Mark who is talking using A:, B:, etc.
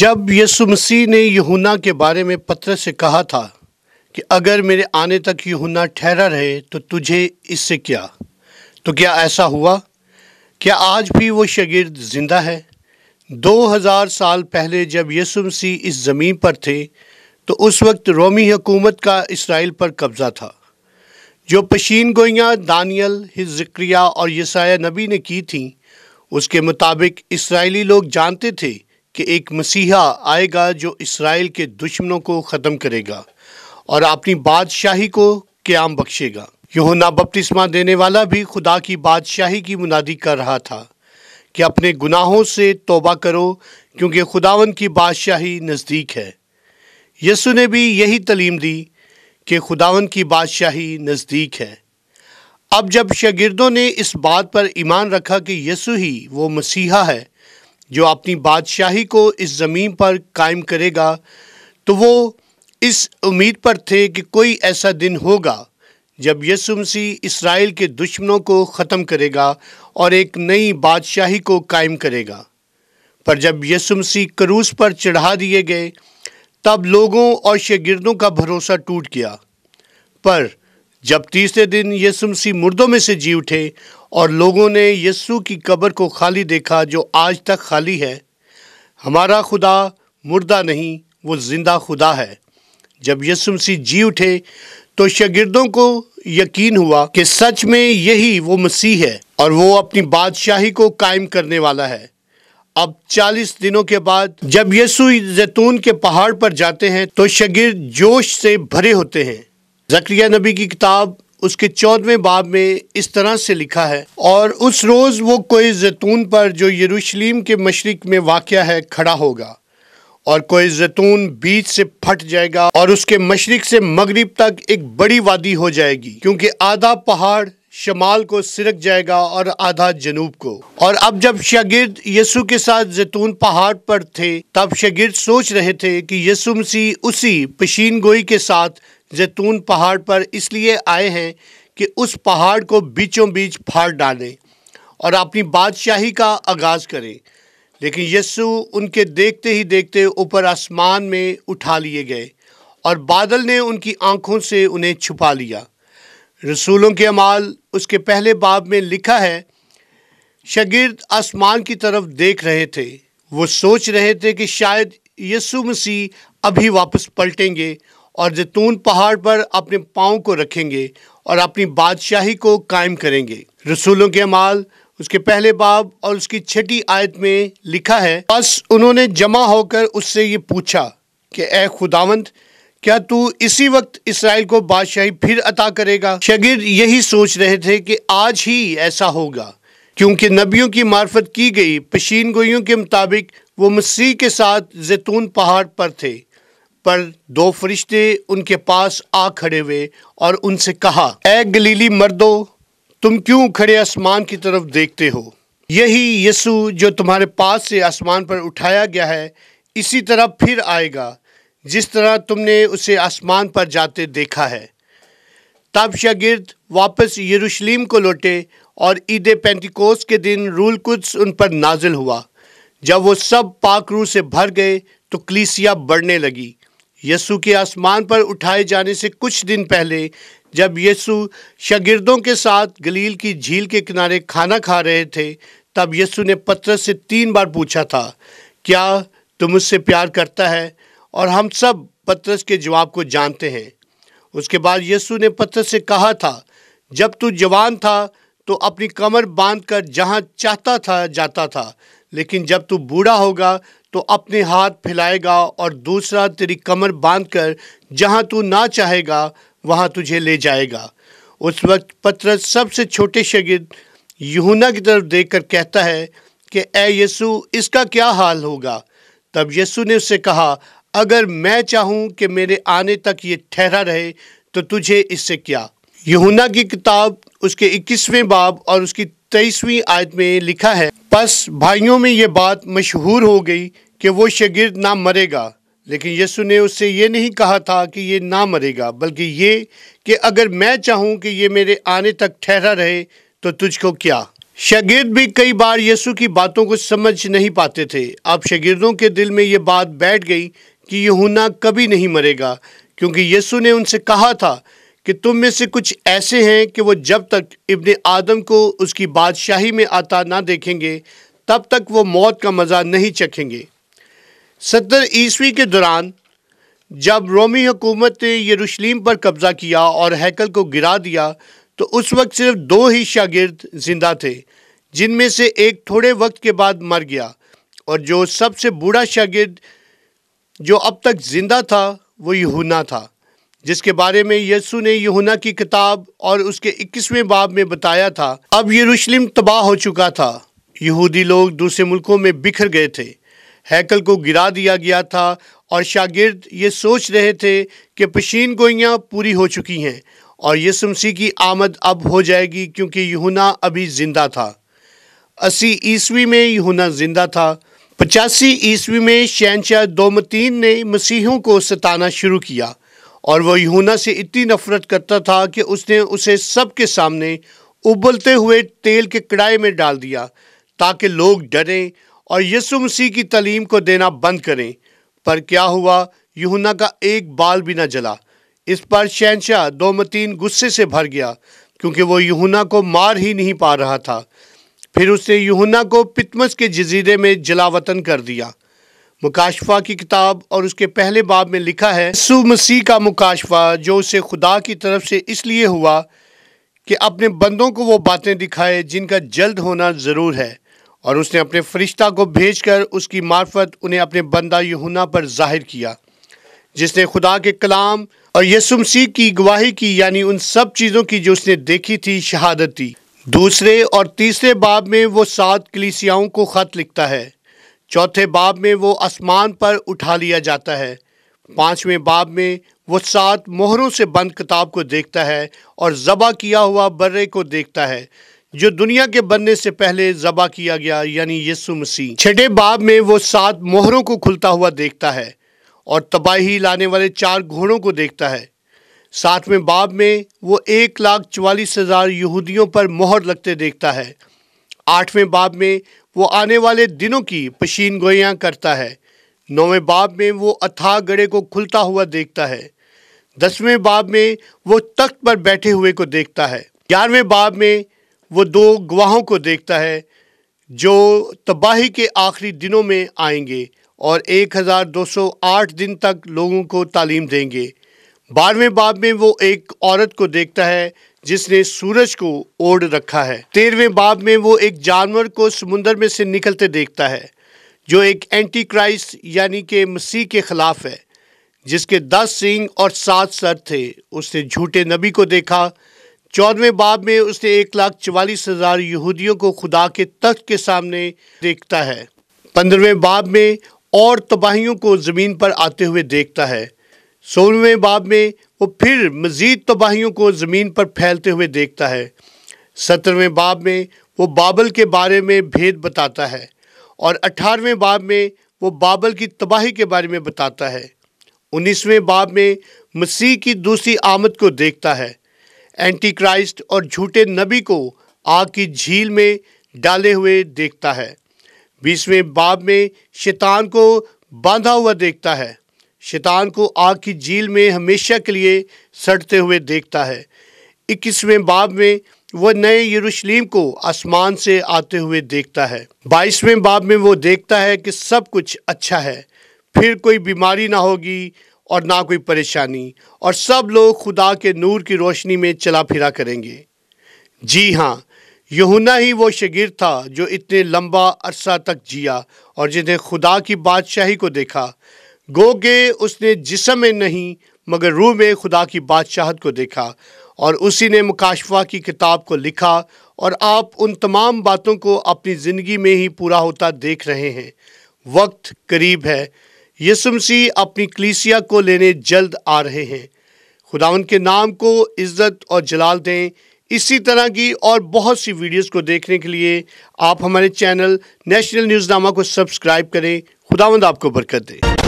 A: जब यसु मसीह ने यहुना के बारे में पत्र से कहा था कि अगर मेरे आने तक यहुना ठहरा रहे तो तुझे इससे क्या तो क्या ऐसा हुआ क्या आज भी वो शगिर्द जिंदा है 2000 साल पहले जब यसु मसीह इस ज़मीन पर थे तो उस वक्त रोमी हुकूमत का इसराइल पर कब्ज़ा था जो पशीन गोइयाँ दानियल हिजिक्रिया और यसाया नबी ने की थीं उसके मुताबिक इसराइली लोग जानते थे कि एक मसीहा आएगा जो इसराइल के दुश्मनों को ख़त्म करेगा और अपनी बादशाही को क्याम बख्शेगा यहोना बपतिस्मा देने वाला भी खुदा की बादशाही की मुनादी कर रहा था कि अपने गुनाहों से तोबा करो क्योंकि खुदावन की बादशाही नज़दीक है यसु ने भी यही तलीम दी कि खुदावन की बादशाही नज़दीक है अब जब शगिरदों ने इस बात पर ईमान रखा कि यसु ही वो मसीहा है जो अपनी बादशाही को इस ज़मीन पर कायम करेगा तो वो इस उम्मीद पर थे कि कोई ऐसा दिन होगा जब यसु मसीह इसराइल के दुश्मनों को ख़त्म करेगा और एक नई बादशाही को कायम करेगा पर जब यसु मसीह पर चढ़ा दिए गए तब लोगों और शगिरदों का भरोसा टूट गया पर जब तीसरे दिन यसु मसीह मुर्दों में से जी उठे और लोगों ने यस्सु की कब्र को खाली देखा जो आज तक खाली है हमारा खुदा मुर्दा नहीं वो ज़िंदा खुदा है जब यस्सु मसीह जी उठे तो शगिर्दों को यकीन हुआ कि सच में यही वो मसीह है और वो अपनी बादशाही को कायम करने वाला है अब 40 दिनों के बाद जब यसु जैतून के पहाड़ पर जाते हैं तो शगिर जोश से भरे होते हैं जक्रिया नबी की किताब उसके चौदहवें बाब में इस तरह से लिखा है और उस रोज़ वो कोई जैतून पर जो यरूशलेम के मशरक में वाक़ है खड़ा होगा और कोई जैतून बीच से फट जाएगा और उसके मशरक से मगरिब तक एक बड़ी वादी हो जाएगी क्योंकि आधा पहाड़ शमाल को सिरक जाएगा और आधा जनूब को और अब जब शागिर्द यसु के साथ जैतून पहाड़ पर थे तब शागिर्द सोच रहे थे कि यसु मसीह उसी पशीन गोई के साथ जैतून पहाड़ पर इसलिए आए हैं कि उस पहाड़ को बीचों बीच फाड़ डालें और अपनी बादशाही का आगाज़ करें लेकिन यस्सु उनके देखते ही देखते ऊपर आसमान में उठा लिए गए और बादल ने उनकी आंखों से उन्हें छुपा लिया रसूलों के अमाल उसके पहले बाब में लिखा है शगिर्द आसमान की तरफ देख रहे थे वो सोच रहे थे कि शायद यसु मसीह अभी वापस पलटेंगे और जैतून पहाड़ पर अपने पाँव को रखेंगे और अपनी बादशाही को कायम करेंगे रसूलों के अमाल उसके पहले बाब और उसकी छठी आयत में लिखा है बस उन्होंने जमा होकर उससे ये पूछा कि ए खुदावंत क्या तू इसी वक्त इसराइल को बादशाही फिर अता करेगा शगिर यही सोच रहे थे कि आज ही ऐसा होगा क्योंकि नबियों की मार्फत की गई पेशीन गोइयों के मुताबिक वो मसीह के साथ जैतून पहाड़ पर थे पर दो फरिश्ते उनके पास आ खड़े हुए और उनसे कहा ए गलीली मर्दो तुम क्यों खड़े आसमान की तरफ देखते हो यही यसु जो तुम्हारे पास से आसमान पर उठाया गया है इसी तरह फिर आएगा जिस तरह तुमने उसे आसमान पर जाते देखा है तब शागिर्द वापस यरूशलेम को लौटे और ईद पेंटिकोस के दिन रूल कुछ उन पर नाजिल हुआ जब वो सब पाकरू से भर गए तो क्लीसिया बढ़ने लगी यसु के आसमान पर उठाए जाने से कुछ दिन पहले जब यसु शागिर्दों के साथ गलील की झील के किनारे खाना खा रहे थे तब यसु ने पत्रस से तीन बार पूछा था क्या तुम उससे प्यार करता है और हम सब पत्रस के जवाब को जानते हैं उसके बाद यसु ने पत्र से कहा था जब तू जवान था तो अपनी कमर बांधकर कर जहाँ चाहता था जाता था लेकिन जब तू बूढ़ा होगा तो अपने हाथ फैलाएगा और दूसरा तेरी कमर बांधकर जहां तू ना चाहेगा वहां तुझे ले जाएगा उस वक्त पत्र सबसे छोटे शगिद यहूना की तरफ देखकर कहता है कि ए यसु इसका क्या हाल होगा तब यसु ने उससे कहा अगर मैं चाहूँ कि मेरे आने तक ये ठहरा रहे तो तुझे इससे क्या यहूना की किताब उसके 21वें बाब और उसकी तेईसवीं आयत में लिखा है बस भाइयों में ये बात मशहूर हो गई कि वो शगिर्द ना मरेगा लेकिन यीशु ने उससे ये नहीं कहा था कि ये ना मरेगा बल्कि ये कि अगर मैं चाहूँ कि ये मेरे आने तक ठहरा रहे तो तुझको क्या शगिर्द भी कई बार यीशु की बातों को समझ नहीं पाते थे अब शगिर्दों के दिल में ये बात बैठ गई कि यूहन्ना कभी नहीं मरेगा क्योंकि यीशु ने उनसे कहा था कि तुम में से कुछ ऐसे हैं कि वो जब तक इब्न आदम को उसकी बादशाही में आता ना देखेंगे तब तक वो मौत का मज़ा नहीं चखेंगे सत्तर ईस्वी के दौरान जब रोमी हुकूमत ने यरूशलेम पर कब्ज़ा किया और हैकल को गिरा दिया तो उस वक्त सिर्फ दो ही शागिर्द जिंदा थे जिनमें से एक थोड़े वक्त के बाद मर गया और जो सबसे बूढ़ा शागिर्द जो अब तक ज़िंदा था वो यहूना था जिसके बारे में यसु ने यहूना की किताब और उसके इक्कीसवें बाब में बताया था अब यरूशलेम तबाह हो चुका था यहूदी लोग दूसरे मुल्कों में बिखर गए थे हैकल को गिरा दिया गया था और शागिर्द ये सोच रहे थे कि पशीन गोइयाँ पूरी हो चुकी हैं और ये सुमसी की आमद अब हो जाएगी क्योंकि यहुना अभी ज़िंदा था अस्सी ईस्वी में यहुना ज़िंदा था पचासी ईस्वी में शहनशाह दोमतीन ने मसीहों को सताना शुरू किया और वह यहुना से इतनी नफरत करता था कि उसने उसे सबके सामने उबलते हुए तेल के कड़ाई में डाल दिया ताकि लोग डरें और यसु मसीह की तलीम को देना बंद करें पर क्या हुआ यहुना का एक बाल भी न जला इस पर शहनशाह मतीन गुस्से से भर गया क्योंकि वो युना को मार ही नहीं पा रहा था फिर उसने यहुना को पितमस के जजीरे में जलावतन कर दिया मुकाशफा की किताब और उसके पहले बाब में लिखा है यसु मसीह का मुकाशफा जो उसे खुदा की तरफ से इसलिए हुआ कि अपने बंदों को वो बातें दिखाए जिनका जल्द होना ज़रूर है और उसने अपने फरिश्ता को भेजकर उसकी मार्फत उन्हें अपने बंदा यहुना पर जाहिर किया जिसने खुदा के कलाम और यसुम मसीह की गवाही की यानी उन सब चीज़ों की जो उसने देखी थी शहादत दी दूसरे और तीसरे बाब में वो सात कलिसियाओं को ख़त लिखता है चौथे बाब में वो आसमान पर उठा लिया जाता है पाँचवें बाब में वो सात मोहरों से बंद किताब को देखता है और ज़बा किया हुआ बर्रे को देखता है जो दुनिया के बनने से पहले जबा किया गया यानी यसु मसीह छठे बाब में वो सात मोहरों को खुलता हुआ देखता है और तबाही लाने वाले चार घोड़ों को देखता है सातवें बाब में वो एक लाख चवालीस हज़ार यहूदियों पर मोहर लगते देखता है आठवें बाब में वो आने वाले दिनों की पशीन गोयाँ करता है नौवें बाब में वो अथाह गड़े को खुलता हुआ देखता है दसवें बाब में वो तख्त पर बैठे हुए को देखता है ग्यारहवें बाब में वो दो गवाहों को देखता है जो तबाही के आखिरी दिनों में आएंगे और 1208 दिन तक लोगों को तालीम देंगे बारहवें बाब में वो एक औरत को देखता है जिसने सूरज को ओढ़ रखा है तेरहवें बाब में वो एक जानवर को समुंदर में से निकलते देखता है जो एक एंटी क्राइस्ट यानी कि मसीह के ख़िलाफ़ है जिसके दस सिंह और सात सर थे उसने झूठे नबी को देखा चौदहवें बाब में उसने एक लाख चवालीस हजार यहूदियों को खुदा के तख्त के सामने देखता है पंद्रहवें बाब में और तबाहियों को ज़मीन पर आते हुए देखता है सोलहवें बाब में वो फिर मज़ीद तबाहियों को ज़मीन पर फैलते हुए देखता है सत्रहवें बाब में वो बाबल के बारे में भेद बताता है और अठारहवें बाब में वो बाबल की तबाही के बारे में बताता है उन्नीसवें बाब में मसीह की दूसरी आमद को देखता है एंटी क्राइस्ट और झूठे नबी को आग की झील में डाले हुए देखता है बीसवें बाब में शैतान को बांधा हुआ देखता है शैतान को आग की झील में हमेशा के लिए सड़ते हुए देखता है इक्कीसवें बाब में वह नए यरूशलेम को आसमान से आते हुए देखता है बाईसवें बाब में वो देखता है कि सब कुछ अच्छा है फिर कोई बीमारी ना होगी और ना कोई परेशानी और सब लोग खुदा के नूर की रोशनी में चला फिरा करेंगे जी हाँ यहुना ही वो शगिर था जो इतने लंबा अरसा तक जिया और जिन्हें खुदा की बादशाही को देखा गोगे उसने जिसम में नहीं मगर रूह में खुदा की बादशाहत को देखा और उसी ने मुकाशफा की किताब को लिखा और आप उन तमाम बातों को अपनी ज़िंदगी में ही पूरा होता देख रहे हैं वक्त करीब है यसुमसी अपनी कलीसिया को लेने जल्द आ रहे हैं खुदा उनके नाम को इज़्ज़त और जलाल दें इसी तरह की और बहुत सी वीडियोस को देखने के लिए आप हमारे चैनल नेशनल न्यूज़नामा को सब्सक्राइब करें खुदावंद आपको बरकत दें